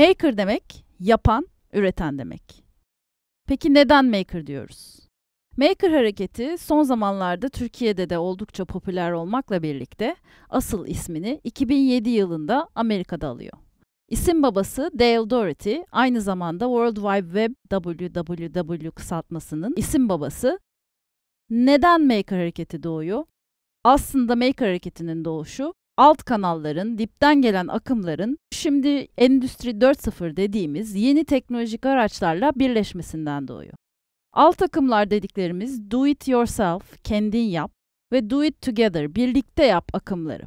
Maker demek yapan, üreten demek. Peki neden maker diyoruz? Maker hareketi son zamanlarda Türkiye'de de oldukça popüler olmakla birlikte asıl ismini 2007 yılında Amerika'da alıyor. İsim babası Dale Doherty aynı zamanda World Wide Web WWW kısaltmasının isim babası. Neden Maker hareketi doğuyor? Aslında Maker hareketinin doğuşu alt kanalların, dipten gelen akımların şimdi Endüstri 4.0 dediğimiz yeni teknolojik araçlarla birleşmesinden doğuyor. Alt akımlar dediklerimiz do it yourself, kendin yap ve do it together, birlikte yap akımları.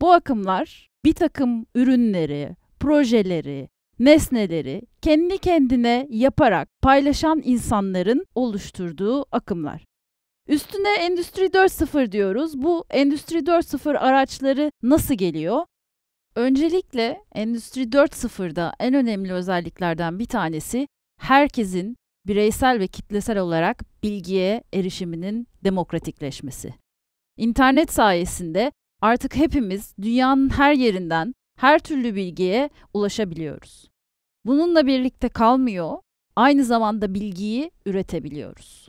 Bu akımlar bir takım ürünleri, projeleri, nesneleri kendi kendine yaparak paylaşan insanların oluşturduğu akımlar. Üstüne Endüstri 4.0 diyoruz. Bu Endüstri 4.0 araçları nasıl geliyor? Öncelikle Endüstri 4.0'da en önemli özelliklerden bir tanesi herkesin bireysel ve kitlesel olarak bilgiye erişiminin demokratikleşmesi. İnternet sayesinde artık hepimiz dünyanın her yerinden her türlü bilgiye ulaşabiliyoruz. Bununla birlikte kalmıyor, aynı zamanda bilgiyi üretebiliyoruz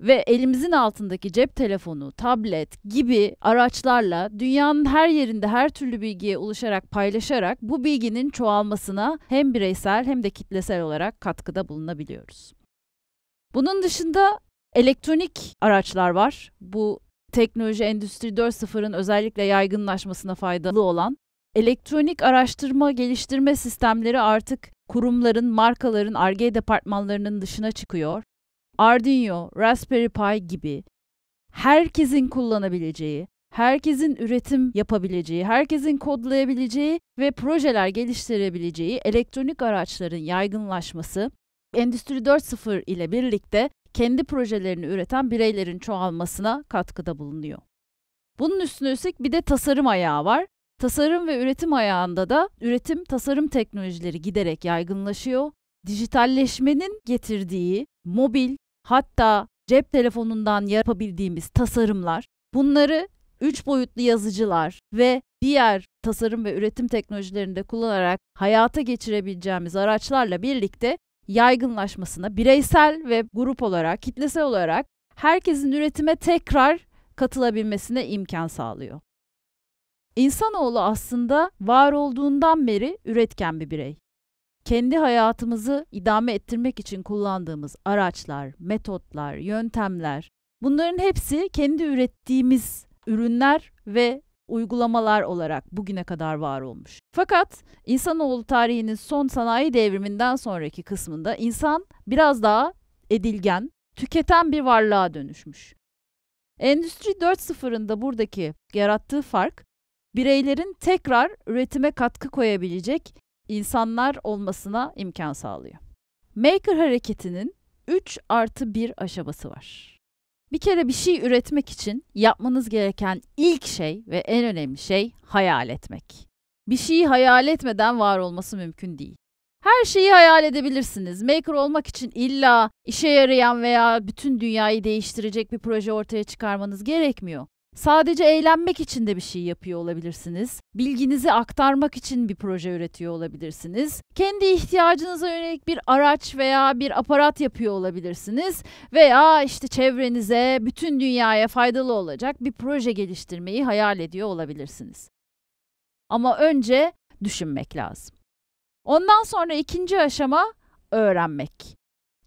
ve elimizin altındaki cep telefonu, tablet gibi araçlarla dünyanın her yerinde her türlü bilgiye ulaşarak paylaşarak bu bilginin çoğalmasına hem bireysel hem de kitlesel olarak katkıda bulunabiliyoruz. Bunun dışında elektronik araçlar var. Bu teknoloji endüstri 4.0'ın özellikle yaygınlaşmasına faydalı olan elektronik araştırma geliştirme sistemleri artık kurumların, markaların, arge departmanlarının dışına çıkıyor Arduino, Raspberry Pi gibi herkesin kullanabileceği, herkesin üretim yapabileceği, herkesin kodlayabileceği ve projeler geliştirebileceği elektronik araçların yaygınlaşması, Endüstri 4.0 ile birlikte kendi projelerini üreten bireylerin çoğalmasına katkıda bulunuyor. Bunun üstüne üstlük bir de tasarım ayağı var. Tasarım ve üretim ayağında da üretim tasarım teknolojileri giderek yaygınlaşıyor. Dijitalleşmenin getirdiği mobil, hatta cep telefonundan yapabildiğimiz tasarımlar bunları üç boyutlu yazıcılar ve diğer tasarım ve üretim teknolojilerinde kullanarak hayata geçirebileceğimiz araçlarla birlikte yaygınlaşmasına bireysel ve grup olarak, kitlesel olarak herkesin üretime tekrar katılabilmesine imkan sağlıyor. İnsanoğlu aslında var olduğundan beri üretken bir birey kendi hayatımızı idame ettirmek için kullandığımız araçlar, metotlar, yöntemler bunların hepsi kendi ürettiğimiz ürünler ve uygulamalar olarak bugüne kadar var olmuş. Fakat insanoğlu tarihinin son sanayi devriminden sonraki kısmında insan biraz daha edilgen, tüketen bir varlığa dönüşmüş. Endüstri 4.0'ın da buradaki yarattığı fark bireylerin tekrar üretime katkı koyabilecek insanlar olmasına imkan sağlıyor. Maker hareketinin 3 artı 1 aşaması var. Bir kere bir şey üretmek için yapmanız gereken ilk şey ve en önemli şey hayal etmek. Bir şeyi hayal etmeden var olması mümkün değil. Her şeyi hayal edebilirsiniz. Maker olmak için illa işe yarayan veya bütün dünyayı değiştirecek bir proje ortaya çıkarmanız gerekmiyor. Sadece eğlenmek için de bir şey yapıyor olabilirsiniz. Bilginizi aktarmak için bir proje üretiyor olabilirsiniz. Kendi ihtiyacınıza yönelik bir araç veya bir aparat yapıyor olabilirsiniz veya işte çevrenize, bütün dünyaya faydalı olacak bir proje geliştirmeyi hayal ediyor olabilirsiniz. Ama önce düşünmek lazım. Ondan sonra ikinci aşama öğrenmek.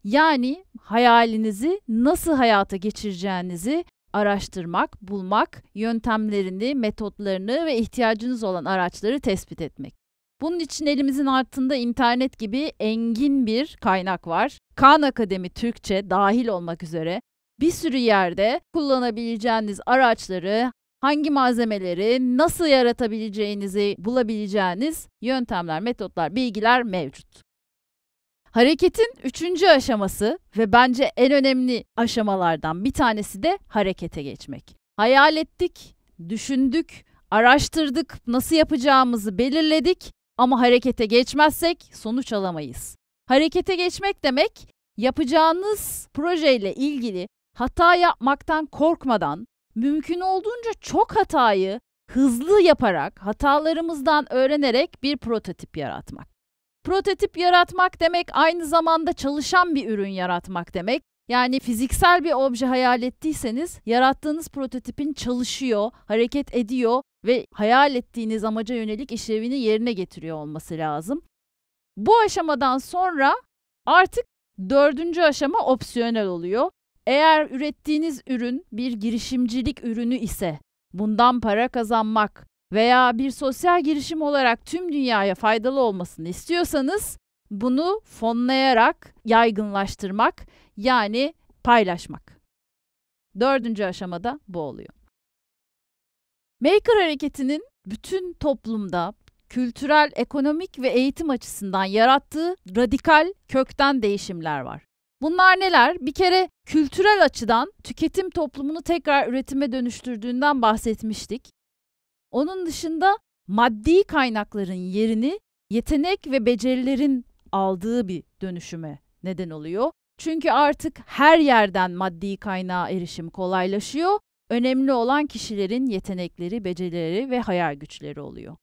Yani hayalinizi nasıl hayata geçireceğinizi araştırmak, bulmak, yöntemlerini, metotlarını ve ihtiyacınız olan araçları tespit etmek. Bunun için elimizin altında internet gibi engin bir kaynak var. Khan Akademi Türkçe dahil olmak üzere bir sürü yerde kullanabileceğiniz araçları, hangi malzemeleri nasıl yaratabileceğinizi bulabileceğiniz yöntemler, metotlar, bilgiler mevcut. Hareketin üçüncü aşaması ve bence en önemli aşamalardan bir tanesi de harekete geçmek. Hayal ettik, düşündük, araştırdık, nasıl yapacağımızı belirledik ama harekete geçmezsek sonuç alamayız. Harekete geçmek demek yapacağınız projeyle ilgili hata yapmaktan korkmadan, mümkün olduğunca çok hatayı hızlı yaparak, hatalarımızdan öğrenerek bir prototip yaratmak. Prototip yaratmak demek aynı zamanda çalışan bir ürün yaratmak demek. Yani fiziksel bir obje hayal ettiyseniz yarattığınız prototipin çalışıyor, hareket ediyor ve hayal ettiğiniz amaca yönelik işlevini yerine getiriyor olması lazım. Bu aşamadan sonra artık dördüncü aşama opsiyonel oluyor. Eğer ürettiğiniz ürün bir girişimcilik ürünü ise bundan para kazanmak veya bir sosyal girişim olarak tüm dünyaya faydalı olmasını istiyorsanız bunu fonlayarak yaygınlaştırmak yani paylaşmak. Dördüncü aşamada bu oluyor. Maker hareketinin bütün toplumda kültürel, ekonomik ve eğitim açısından yarattığı radikal kökten değişimler var. Bunlar neler? Bir kere kültürel açıdan tüketim toplumunu tekrar üretime dönüştürdüğünden bahsetmiştik. Onun dışında maddi kaynakların yerini yetenek ve becerilerin aldığı bir dönüşüme neden oluyor. Çünkü artık her yerden maddi kaynağa erişim kolaylaşıyor. Önemli olan kişilerin yetenekleri, becerileri ve hayal güçleri oluyor.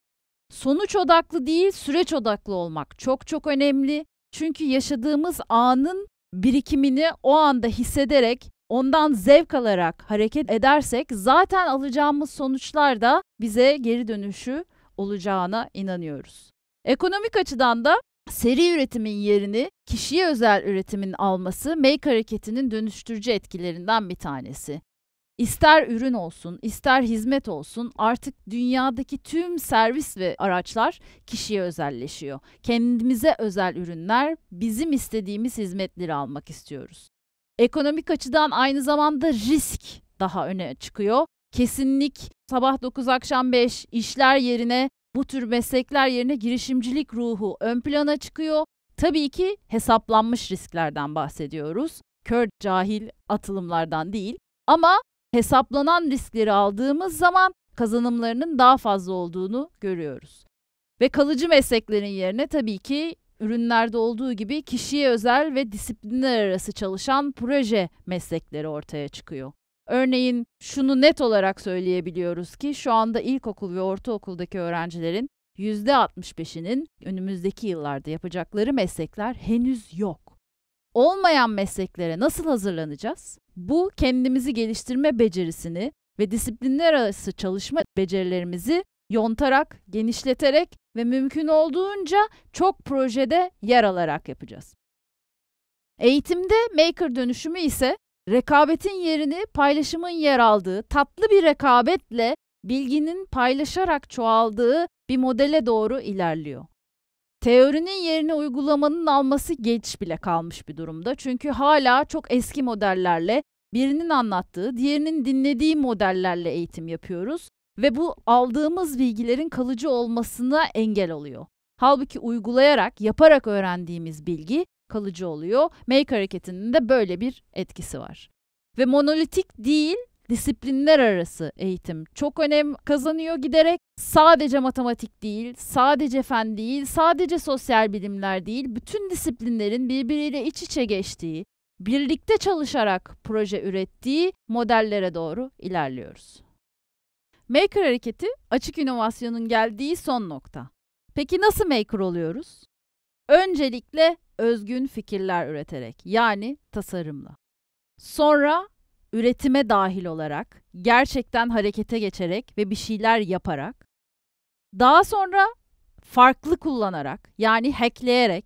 Sonuç odaklı değil, süreç odaklı olmak çok çok önemli. Çünkü yaşadığımız anın birikimini o anda hissederek ondan zevk alarak hareket edersek zaten alacağımız sonuçlar da bize geri dönüşü olacağına inanıyoruz. Ekonomik açıdan da seri üretimin yerini kişiye özel üretimin alması make hareketinin dönüştürücü etkilerinden bir tanesi. İster ürün olsun, ister hizmet olsun artık dünyadaki tüm servis ve araçlar kişiye özelleşiyor. Kendimize özel ürünler, bizim istediğimiz hizmetleri almak istiyoruz. Ekonomik açıdan aynı zamanda risk daha öne çıkıyor. Kesinlik sabah 9 akşam 5 işler yerine bu tür meslekler yerine girişimcilik ruhu ön plana çıkıyor. Tabii ki hesaplanmış risklerden bahsediyoruz. Kör cahil atılımlardan değil ama hesaplanan riskleri aldığımız zaman kazanımlarının daha fazla olduğunu görüyoruz. Ve kalıcı mesleklerin yerine tabii ki ürünlerde olduğu gibi kişiye özel ve disiplinler arası çalışan proje meslekleri ortaya çıkıyor. Örneğin şunu net olarak söyleyebiliyoruz ki şu anda ilkokul ve ortaokuldaki öğrencilerin %65'inin önümüzdeki yıllarda yapacakları meslekler henüz yok. Olmayan mesleklere nasıl hazırlanacağız? Bu kendimizi geliştirme becerisini ve disiplinler arası çalışma becerilerimizi yontarak, genişleterek ve mümkün olduğunca çok projede yer alarak yapacağız. Eğitimde maker dönüşümü ise rekabetin yerini paylaşımın yer aldığı tatlı bir rekabetle bilginin paylaşarak çoğaldığı bir modele doğru ilerliyor. Teorinin yerini uygulamanın alması geç bile kalmış bir durumda. Çünkü hala çok eski modellerle birinin anlattığı, diğerinin dinlediği modellerle eğitim yapıyoruz ve bu aldığımız bilgilerin kalıcı olmasına engel oluyor. Halbuki uygulayarak, yaparak öğrendiğimiz bilgi kalıcı oluyor. Make hareketinin de böyle bir etkisi var. Ve monolitik değil, disiplinler arası eğitim çok önem kazanıyor giderek. Sadece matematik değil, sadece fen değil, sadece sosyal bilimler değil, bütün disiplinlerin birbiriyle iç içe geçtiği, birlikte çalışarak proje ürettiği modellere doğru ilerliyoruz. Maker hareketi açık inovasyonun geldiği son nokta. Peki nasıl maker oluyoruz? Öncelikle özgün fikirler üreterek yani tasarımla. Sonra üretime dahil olarak, gerçekten harekete geçerek ve bir şeyler yaparak. Daha sonra farklı kullanarak yani hackleyerek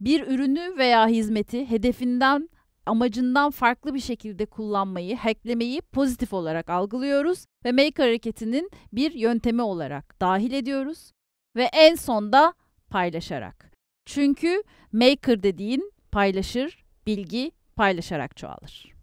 bir ürünü veya hizmeti hedefinden amacından farklı bir şekilde kullanmayı, hacklemeyi pozitif olarak algılıyoruz ve make hareketinin bir yöntemi olarak dahil ediyoruz ve en sonda paylaşarak. Çünkü maker dediğin paylaşır, bilgi paylaşarak çoğalır.